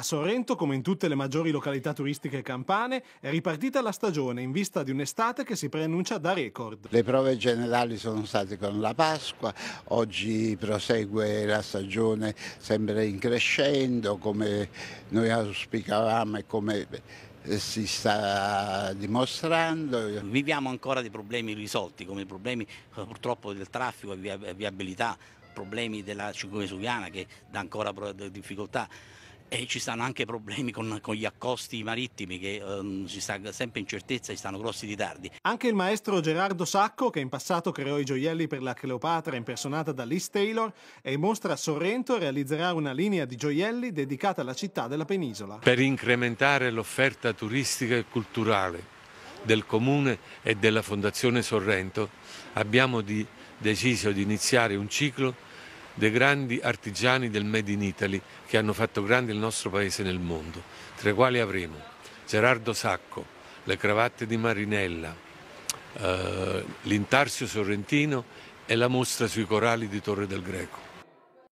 A Sorrento, come in tutte le maggiori località turistiche campane, è ripartita la stagione in vista di un'estate che si preannuncia da record. Le prove generali sono state con la Pasqua, oggi prosegue la stagione sempre in crescendo come noi auspicavamo e come eh, si sta dimostrando. Viviamo ancora dei problemi risolti come i problemi eh, purtroppo del traffico e viabilità, problemi della Cinque Vesuviana che dà ancora difficoltà e ci stanno anche problemi con, con gli accosti marittimi che um, ehm, ci sta sempre incertezza e ci stanno grossi ritardi. Anche il maestro Gerardo Sacco, che in passato creò i gioielli per la Cleopatra impersonata da Liz Taylor, e in mostra a Sorrento realizzerà una linea di gioielli dedicata alla città della penisola. Per incrementare l'offerta turistica e culturale del Comune e della Fondazione Sorrento abbiamo di, deciso di iniziare un ciclo dei grandi artigiani del Made in Italy che hanno fatto grande il nostro paese nel mondo, tra i quali avremo Gerardo Sacco, le cravatte di Marinella, eh, l'intarsio sorrentino e la mostra sui corali di Torre del Greco.